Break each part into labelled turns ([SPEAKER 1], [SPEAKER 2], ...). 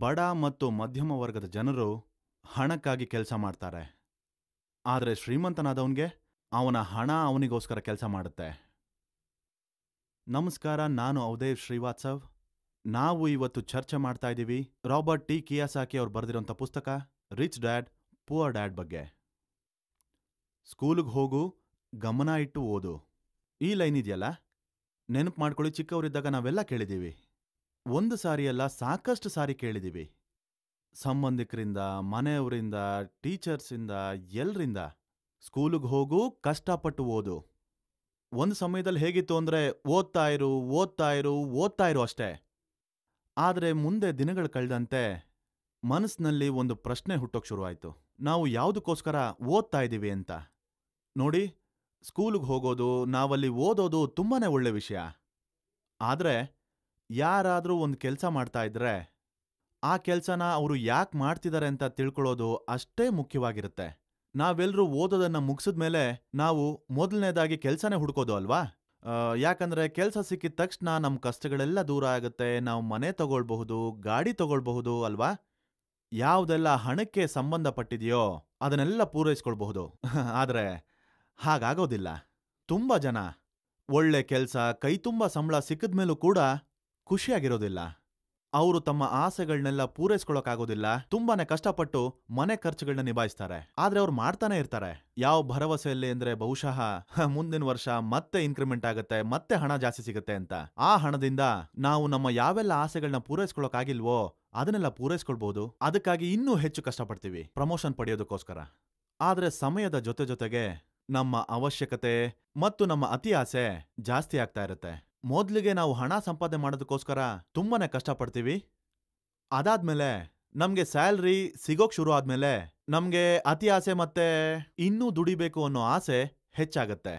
[SPEAKER 1] ಬಡ ಮತ್ತು ಮಧ್ಯಮ ವರ್ಗದ ಜನರು ಹಣಕ್ಕಾಗಿ ಕೆಲಸ ಮಾಡ್ತಾರೆ ಆದರೆ ಶ್ರೀಮಂತನಾದವನಿಗೆ ಅವನ ಹಣ ಅವನಿಗೋಸ್ಕರ ಕೆಲಸ ಮಾಡುತ್ತೆ ನಮಸ್ಕಾರ ನಾನು ಅವದೇವ್ ಶ್ರೀವಾತ್ಸವ್ ನಾವು ಇವತ್ತು ಚರ್ಚೆ ಮಾಡ್ತಾ ಇದ್ದೀವಿ ರಾಬರ್ಟ್ ಟಿ ಕಿಯಾಸಾಕಿ ಅವ್ರು ಬರೆದಿರೋಂಥ ಪುಸ್ತಕ ರಿಚ್ ಡ್ಯಾಡ್ ಪುವರ್ ಡ್ಯಾಡ್ ಬಗ್ಗೆ ಸ್ಕೂಲಿಗೆ ಹೋಗು ಗಮನ ಇಟ್ಟು ಓದು ಈ ಲೈನ್ ಇದೆಯಲ್ಲ ನೆನಪು ಮಾಡ್ಕೊಳ್ಳಿ ಚಿಕ್ಕವರಿದ್ದಾಗ ನಾವೆಲ್ಲ ಕೇಳಿದ್ದೀವಿ ಒಂದು ಸಾರಿಯಲ್ಲ ಸಾಕಷ್ಟು ಸಾರಿ ಕೇಳಿದ್ದೀವಿ ಸಂಬಂಧಿಕರಿಂದ ಮನೆಯವರಿಂದ ಟೀಚರ್ಸಿಂದ ಎಲ್ಲರಿಂದ ಸ್ಕೂಲಿಗೆ ಹೋಗು ಕಷ್ಟಪಟ್ಟು ಓದು ಒಂದು ಸಮಯದಲ್ಲಿ ಹೇಗಿತ್ತು ಅಂದರೆ ಓದ್ತಾ ಇರು ಓದ್ತಾ ಇರು ಓದ್ತಾ ಇರು ಅಷ್ಟೇ ಆದರೆ ಮುಂದೆ ದಿನಗಳು ಕಳೆದಂತೆ ಮನಸ್ಸಿನಲ್ಲಿ ಒಂದು ಪ್ರಶ್ನೆ ಹುಟ್ಟೋಕ್ ಶುರುವಾಯಿತು ನಾವು ಯಾವುದಕ್ಕೋಸ್ಕರ ಓದ್ತಾ ಇದ್ದೀವಿ ಅಂತ ನೋಡಿ ಸ್ಕೂಲಿಗೆ ಹೋಗೋದು ನಾವಲ್ಲಿ ಓದೋದು ತುಂಬಾ ಒಳ್ಳೆ ವಿಷಯ ಆದರೆ ಯಾರಾದರೂ ಒಂದು ಕೆಲಸ ಮಾಡ್ತಾ ಇದ್ರೆ ಆ ಕೆಲಸನ ಅವರು ಯಾಕೆ ಮಾಡ್ತಿದ್ದಾರೆ ಅಂತ ತಿಳ್ಕೊಳ್ಳೋದು ಅಷ್ಟೇ ಮುಖ್ಯವಾಗಿರುತ್ತೆ ನಾವೆಲ್ಲರೂ ಓದೋದನ್ನ ಮೇಲೆ ನಾವು ಮೊದಲನೇದಾಗಿ ಕೆಲಸನೇ ಹುಡ್ಕೋದು ಅಲ್ವಾ ಯಾಕಂದ್ರೆ ಕೆಲಸ ಸಿಕ್ಕಿದ ತಕ್ಷಣ ನಮ್ಮ ಕಷ್ಟಗಳೆಲ್ಲ ದೂರ ಆಗುತ್ತೆ ನಾವು ಮನೆ ತಗೊಳ್ಬಹುದು ಗಾಡಿ ತಗೊಳ್ಬಹುದು ಅಲ್ವಾ ಯಾವುದೆಲ್ಲ ಹಣಕ್ಕೆ ಸಂಬಂಧಪಟ್ಟಿದೆಯೋ ಅದನ್ನೆಲ್ಲ ಪೂರೈಸ್ಕೊಳ್ಬಹುದು ಆದರೆ ಹಾಗಾಗೋದಿಲ್ಲ ತುಂಬ ಜನ ಒಳ್ಳೆ ಕೆಲಸ ಕೈ ತುಂಬ ಸಂಬಳ ಸಿಕ್ಕಿದ್ಮೇಲೂ ಕೂಡ ಖುಷಿಯಾಗಿರೋದಿಲ್ಲ ಅವರು ತಮ್ಮ ಆಸೆಗಳನ್ನೆಲ್ಲ ಪೂರೈಸ್ಕೊಳಕ್ಕಾಗೋದಿಲ್ಲ ತುಂಬಾನೇ ಕಷ್ಟಪಟ್ಟು ಮನೆ ಖರ್ಚುಗಳನ್ನ ನಿಭಾಯಿಸ್ತಾರೆ ಆದ್ರೆ ಅವ್ರು ಮಾಡ್ತಾನೆ ಇರ್ತಾರೆ ಯಾವ ಭರವಸೆಯಲ್ಲಿ ಅಂದ್ರೆ ಬಹುಶಃ ಮುಂದಿನ ವರ್ಷ ಮತ್ತೆ ಇನ್ಕ್ರಿಮೆಂಟ್ ಆಗುತ್ತೆ ಮತ್ತೆ ಹಣ ಜಾಸ್ತಿ ಸಿಗುತ್ತೆ ಅಂತ ಆ ಹಣದಿಂದ ನಾವು ನಮ್ಮ ಯಾವೆಲ್ಲ ಆಸೆಗಳನ್ನ ಪೂರೈಸ್ಕೊಳಕ್ಕಾಗಿಲ್ವೋ ಅದನ್ನೆಲ್ಲ ಪೂರೈಸ್ಕೊಳ್ಬಹುದು ಅದಕ್ಕಾಗಿ ಇನ್ನೂ ಹೆಚ್ಚು ಕಷ್ಟಪಡ್ತೀವಿ ಪ್ರಮೋಷನ್ ಪಡೆಯೋದಕ್ಕೋಸ್ಕರ ಆದ್ರೆ ಸಮಯದ ಜೊತೆ ಜೊತೆಗೆ ನಮ್ಮ ಅವಶ್ಯಕತೆ ಮತ್ತು ನಮ್ಮ ಅತಿ ಆಸೆ ಜಾಸ್ತಿ ಆಗ್ತಾ ಇರುತ್ತೆ ಮೊದಲಿಗೆ ನಾವು ಹಣ ಸಂಪಾದನೆ ಮಾಡೋದಕ್ಕೋಸ್ಕರ ತುಂಬಾನೇ ಕಷ್ಟಪಡ್ತೀವಿ ಅದಾದ್ಮೇಲೆ ನಮ್ಗೆ ಸ್ಯಾಲ್ರಿ ಸಿಗೋಕ್ ಶುರು ಆದ್ಮೇಲೆ ನಮ್ಗೆ ಅತಿ ಆಸೆ ಮತ್ತೆ ಇನ್ನೂ ದುಡಿಬೇಕು ಅನ್ನೋ ಆಸೆ ಹೆಚ್ಚಾಗತ್ತೆ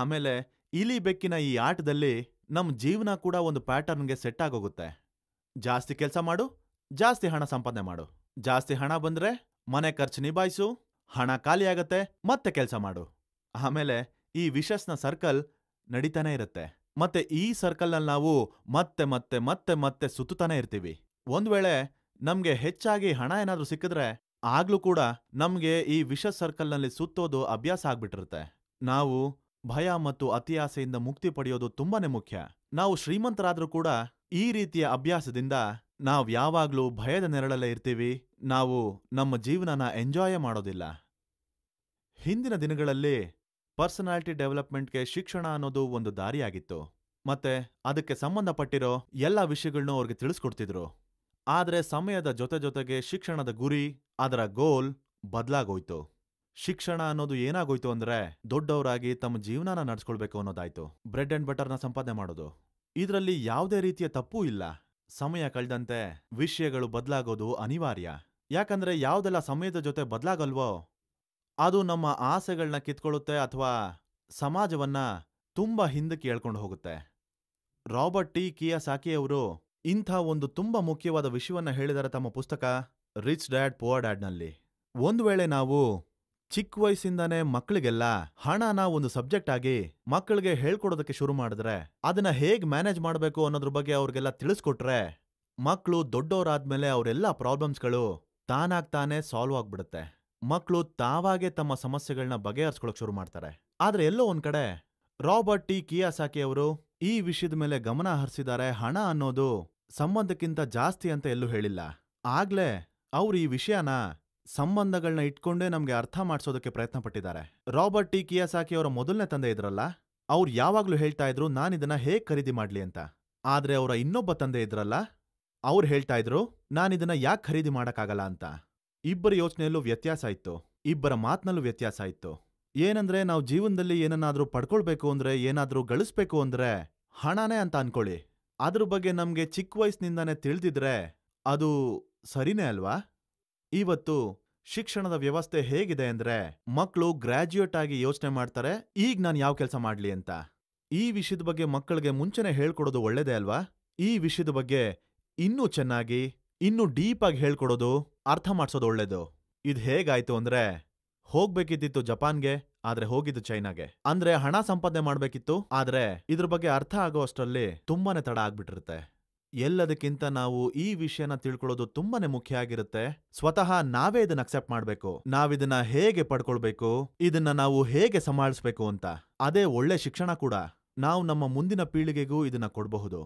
[SPEAKER 1] ಆಮೇಲೆ ಇಲಿ ಬೆಕ್ಕಿನ ಈ ಆಟದಲ್ಲಿ ನಮ್ಮ ಜೀವನ ಕೂಡ ಒಂದು ಪ್ಯಾಟರ್ನ್ಗೆ ಸೆಟ್ ಆಗೋಗುತ್ತೆ ಜಾಸ್ತಿ ಕೆಲಸ ಮಾಡು ಜಾಸ್ತಿ ಹಣ ಸಂಪಾದನೆ ಮಾಡು ಜಾಸ್ತಿ ಹಣ ಬಂದ್ರೆ ಮನೆ ಖರ್ಚು ನಿಭಾಯಿಸು ಹಣ ಖಾಲಿಯಾಗತ್ತೆ ಮತ್ತೆ ಕೆಲಸ ಮಾಡು ಆಮೇಲೆ ಈ ವಿಷಸ್ನ ಸರ್ಕಲ್ ನಡೀತಾನೆ ಇರುತ್ತೆ ಮತ್ತೆ ಈ ಸರ್ಕಲ್ನಲ್ಲಿ ನಾವು ಮತ್ತೆ ಮತ್ತೆ ಮತ್ತೆ ಮತ್ತೆ ಸುತ್ತುತ್ತಾನೆ ಇರ್ತೀವಿ ಒಂದ್ ವೇಳೆ ನಮ್ಗೆ ಹೆಚ್ಚಾಗಿ ಹಣ ಏನಾದರೂ ಸಿಕ್ಕಿದ್ರೆ ಆಗ್ಲೂ ಕೂಡ ನಮ್ಗೆ ಈ ವಿಷ ಸರ್ಕಲ್ನಲ್ಲಿ ಸುತ್ತೋದು ಅಭ್ಯಾಸ ಆಗ್ಬಿಟ್ಟಿರುತ್ತೆ ನಾವು ಭಯ ಮತ್ತು ಅತಿಯಾಸೆಯಿಂದ ಮುಕ್ತಿ ಪಡೆಯೋದು ತುಂಬಾನೇ ಮುಖ್ಯ ನಾವು ಶ್ರೀಮಂತರಾದರೂ ಕೂಡ ಈ ರೀತಿಯ ಅಭ್ಯಾಸದಿಂದ ನಾವು ಯಾವಾಗ್ಲೂ ಭಯದ ನೆರಳಲ್ಲೇ ಇರ್ತೀವಿ ನಾವು ನಮ್ಮ ಜೀವನನ ಎಂಜಾಯ್ ಮಾಡೋದಿಲ್ಲ ಹಿಂದಿನ ದಿನಗಳಲ್ಲಿ ಪರ್ಸನಾಲಿಟಿ ಡೆವಲಪ್ಮೆಂಟ್ಗೆ ಶಿಕ್ಷಣ ಅನ್ನೋದು ಒಂದು ದಾರಿಯಾಗಿತ್ತು ಮತ್ತೆ ಅದಕ್ಕೆ ಸಂಬಂಧಪಟ್ಟಿರೋ ಎಲ್ಲ ವಿಷಯಗಳನ್ನೂ ಅವ್ರಿಗೆ ತಿಳಿಸ್ಕೊಡ್ತಿದ್ರು ಆದರೆ ಸಮಯದ ಜೊತೆ ಜೊತೆಗೆ ಶಿಕ್ಷಣದ ಗುರಿ ಅದರ ಗೋಲ್ ಬದಲಾಗೋಯ್ತು ಶಿಕ್ಷಣ ಅನ್ನೋದು ಏನಾಗೋಯ್ತು ಅಂದ್ರೆ ದೊಡ್ಡವರಾಗಿ ತಮ್ಮ ಜೀವನನ ನಡೆಸ್ಕೊಳ್ಬೇಕು ಅನ್ನೋದಾಯ್ತು ಬ್ರೆಡ್ ಅಂಡ್ ಬಟರ್ನ ಸಂಪಾದನೆ ಮಾಡೋದು ಇದರಲ್ಲಿ ಯಾವುದೇ ರೀತಿಯ ತಪ್ಪೂ ಇಲ್ಲ ಸಮಯ ಕಳೆದಂತೆ ವಿಷಯಗಳು ಬದಲಾಗೋದು ಅನಿವಾರ್ಯ ಯಾಕಂದ್ರೆ ಯಾವುದೆಲ್ಲ ಸಮಯದ ಜೊತೆ ಬದಲಾಗಲ್ವೋ ಅದು ನಮ್ಮ ಆಸೆಗಳನ್ನ ಕಿತ್ಕೊಳ್ಳುತ್ತೆ ಅಥವಾ ಸಮಾಜವನ್ನ ತುಂಬ ಹಿಂದಕ್ಕೆ ಹೇಳ್ಕೊಂಡು ಹೋಗುತ್ತೆ ರಾಬರ್ಟ್ ಟಿ ಸಾಕಿಯವರು ಇಂಥ ಒಂದು ತುಂಬ ಮುಖ್ಯವಾದ ವಿಷಯವನ್ನ ಹೇಳಿದ್ದಾರೆ ತಮ್ಮ ಪುಸ್ತಕ ರಿಚ್ ಡ್ಯಾಡ್ ಪುವರ್ ಡ್ಯಾಡ್ನಲ್ಲಿ ಒಂದು ವೇಳೆ ನಾವು ಚಿಕ್ಕ ವಯಸ್ಸಿಂದನೇ ಮಕ್ಕಳಿಗೆಲ್ಲ ಹಣನ ಒಂದು ಸಬ್ಜೆಕ್ಟ್ ಆಗಿ ಮಕ್ಕಳಿಗೆ ಹೇಳ್ಕೊಡೋದಕ್ಕೆ ಶುರು ಮಾಡಿದ್ರೆ ಅದನ್ನ ಹೇಗೆ ಮ್ಯಾನೇಜ್ ಮಾಡಬೇಕು ಅನ್ನೋದ್ರ ಬಗ್ಗೆ ಅವ್ರಿಗೆಲ್ಲ ತಿಳಿಸ್ಕೊಟ್ರೆ ಮಕ್ಕಳು ದೊಡ್ಡವರಾದ್ಮೇಲೆ ಅವರೆಲ್ಲ ಪ್ರಾಬ್ಲಮ್ಸ್ಗಳು ತಾನಾಗ್ತಾನೆ ಸಾಲ್ವ್ ಆಗ್ಬಿಡುತ್ತೆ ಮಕ್ಕಳು ತಾವಾಗೆ ತಮ್ಮ ಸಮಸ್ಯೆಗಳನ್ನ ಬಗೆಹರಿಸ್ಕೊಳಕ್ ಶುರು ಮಾಡ್ತಾರೆ ಆದ್ರೆ ಎಲ್ಲೋ ಒಂದ್ ಕಡೆ ರಾಬರ್ಟ್ ಟಿ ಕಿಯಾಸಾಕಿ ಅವರು ಈ ವಿಷಯದ ಮೇಲೆ ಗಮನ ಹರಿಸಿದ್ದಾರೆ ಹಣ ಅನ್ನೋದು ಸಂಬಂಧಕ್ಕಿಂತ ಜಾಸ್ತಿ ಅಂತ ಎಲ್ಲೂ ಹೇಳಿಲ್ಲ ಆಗ್ಲೇ ಅವ್ರು ಈ ವಿಷಯನ ಸಂಬಂಧಗಳನ್ನ ಇಟ್ಕೊಂಡೇ ನಮ್ಗೆ ಅರ್ಥ ಮಾಡಿಸೋದಕ್ಕೆ ಪ್ರಯತ್ನ ಪಟ್ಟಿದ್ದಾರೆ ರಾಬರ್ಟ್ ಟಿ ಕಿಯಾಸಾಕಿ ಅವರ ಮೊದಲನೇ ತಂದೆ ಇದ್ರಲ್ಲ ಅವ್ರು ಯಾವಾಗ್ಲೂ ಹೇಳ್ತಾ ಇದ್ರು ನಾನಿದನ್ನ ಹೇಗ್ ಖರೀದಿ ಮಾಡ್ಲಿ ಅಂತ ಆದ್ರೆ ಅವರ ಇನ್ನೊಬ್ಬ ತಂದೆ ಇದ್ರಲ್ಲ ಅವ್ರು ಹೇಳ್ತಾ ಇದ್ರು ನಾನಿದನ್ನ ಯಾಕೆ ಖರೀದಿ ಮಾಡಕ್ಕಾಗಲ್ಲ ಅಂತ ಇಬ್ಬರ ಯೋಚನೆಯಲ್ಲೂ ವ್ಯತ್ಯಾಸ ಇತ್ತು ಇಬ್ಬರ ಮಾತಿನಲ್ಲೂ ವ್ಯತ್ಯಾಸ ಇತ್ತು ಏನಂದ್ರೆ ನಾವು ಜೀವನದಲ್ಲಿ ಏನನ್ನಾದ್ರೂ ಪಡ್ಕೊಳ್ಬೇಕು ಅಂದ್ರೆ ಏನಾದ್ರೂ ಗಳಿಸ್ಬೇಕು ಅಂದ್ರೆ ಹಣನೇ ಅಂತ ಅನ್ಕೊಳ್ಳಿ ಅದ್ರ ಬಗ್ಗೆ ನಮ್ಗೆ ಚಿಕ್ಕ ವಯಸ್ಸಿನಿಂದಾನೇ ತಿಳಿದಿದ್ರೆ ಅದು ಸರಿನೇ ಅಲ್ವಾ ಇವತ್ತು ಶಿಕ್ಷಣದ ವ್ಯವಸ್ಥೆ ಹೇಗಿದೆ ಅಂದ್ರೆ ಮಕ್ಕಳು ಗ್ರಾಜ್ಯುಯೇಟ್ ಆಗಿ ಯೋಚನೆ ಮಾಡ್ತಾರೆ ಈಗ ನಾನು ಯಾವ ಕೆಲಸ ಮಾಡ್ಲಿ ಅಂತ ಈ ವಿಷಯದ ಬಗ್ಗೆ ಮಕ್ಕಳಿಗೆ ಮುಂಚೆನೆ ಹೇಳ್ಕೊಡೋದು ಒಳ್ಳೇದೇ ಅಲ್ವಾ ಈ ವಿಷಯದ ಬಗ್ಗೆ ಇನ್ನೂ ಚೆನ್ನಾಗಿ ಇನ್ನೂ ಡೀಪಾಗಿ ಹೇಳ್ಕೊಡೋದು ಅರ್ಥ ಮಾಡ್ಸೋದು ಒಳ್ಳೇದು ಇದು ಹೇಗಾಯ್ತು ಅಂದ್ರೆ ಹೋಗ್ಬೇಕಿದ್ದಿತ್ತು ಜಪಾನ್ಗೆ ಆದ್ರೆ ಹೋಗಿದ್ದು ಚೈನಾಗೆ ಅಂದ್ರೆ ಹಣ ಸಂಪಾದನೆ ಮಾಡ್ಬೇಕಿತ್ತು ಆದ್ರೆ ಇದ್ರ ಬಗ್ಗೆ ಅರ್ಥ ಆಗೋ ಅಷ್ಟರಲ್ಲಿ ತುಂಬಾನೇ ತಡ ಆಗ್ಬಿಟ್ಟಿರುತ್ತೆ ಎಲ್ಲದಕ್ಕಿಂತ ನಾವು ಈ ವಿಷಯನ ತಿಳ್ಕೊಳ್ಳೋದು ತುಂಬಾನೇ ಮುಖ್ಯ ಆಗಿರುತ್ತೆ ಸ್ವತಃ ನಾವೇ ಇದನ್ನ ಅಕ್ಸೆಪ್ಟ್ ಮಾಡ್ಬೇಕು ನಾವಿದನ್ನ ಹೇಗೆ ಪಡ್ಕೊಳ್ಬೇಕು ಇದನ್ನ ನಾವು ಹೇಗೆ ಸಂಭಾಳಿಸ್ಬೇಕು ಅಂತ ಅದೇ ಒಳ್ಳೆ ಶಿಕ್ಷಣ ಕೂಡ ನಾವು ನಮ್ಮ ಮುಂದಿನ ಪೀಳಿಗೆಗೂ ಇದನ್ನ ಕೊಡಬಹುದು